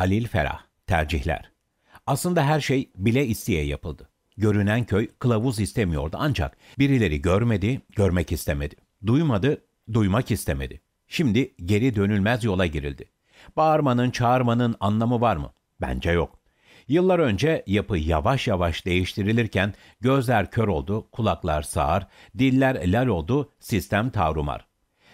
Halil Ferah, tercihler. Aslında her şey bile isteye yapıldı. Görünen köy kılavuz istemiyordu ancak birileri görmedi, görmek istemedi. Duymadı, duymak istemedi. Şimdi geri dönülmez yola girildi. Bağırmanın, çağırmanın anlamı var mı? Bence yok. Yıllar önce yapı yavaş yavaş değiştirilirken gözler kör oldu, kulaklar sağır, diller lal oldu, sistem tavrumar.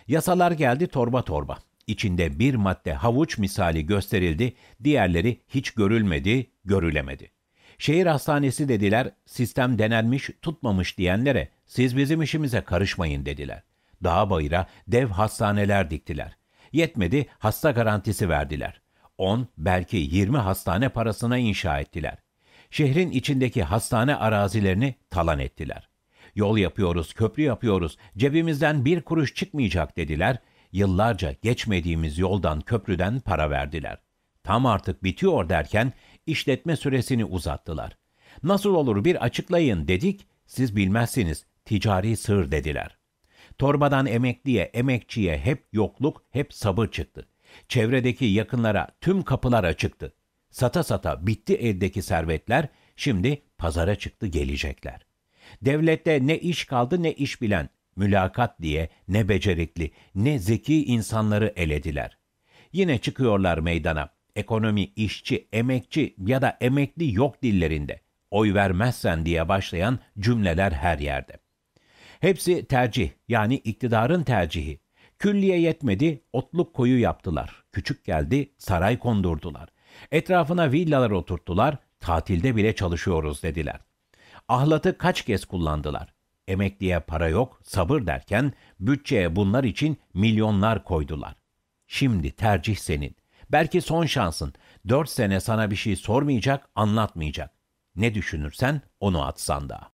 Yasalar geldi torba torba içinde bir madde havuç misali gösterildi, diğerleri hiç görülmedi, görülemedi. Şehir hastanesi dediler, sistem denenmiş, tutmamış diyenlere siz bizim işimize karışmayın dediler. Dağ bayıra dev hastaneler diktiler. Yetmedi hasta garantisi verdiler. 10 belki 20 hastane parasına inşa ettiler. Şehrin içindeki hastane arazilerini talan ettiler. Yol yapıyoruz, köprü yapıyoruz, cebimizden bir kuruş çıkmayacak dediler. Yıllarca geçmediğimiz yoldan köprüden para verdiler. Tam artık bitiyor derken işletme süresini uzattılar. Nasıl olur bir açıklayın dedik, siz bilmezsiniz, ticari sır dediler. Torbadan emekliye, emekçiye hep yokluk, hep sabır çıktı. Çevredeki yakınlara tüm kapılar açıktı. Sata sata bitti eldeki servetler, şimdi pazara çıktı gelecekler. Devlette ne iş kaldı ne iş bilen, mülakat diye ne becerikli, ne zeki insanları elediler. Yine çıkıyorlar meydana. Ekonomi, işçi, emekçi ya da emekli yok dillerinde. Oy vermezsen diye başlayan cümleler her yerde. Hepsi tercih yani iktidarın tercihi. Külliye yetmedi, otluk koyu yaptılar. Küçük geldi, saray kondurdular. Etrafına villalar oturttular, tatilde bile çalışıyoruz dediler. Ahlatı kaç kez kullandılar. Emekliye para yok, sabır derken bütçeye bunlar için milyonlar koydular. Şimdi tercih senin. Belki son şansın. Dört sene sana bir şey sormayacak, anlatmayacak. Ne düşünürsen onu atsan da.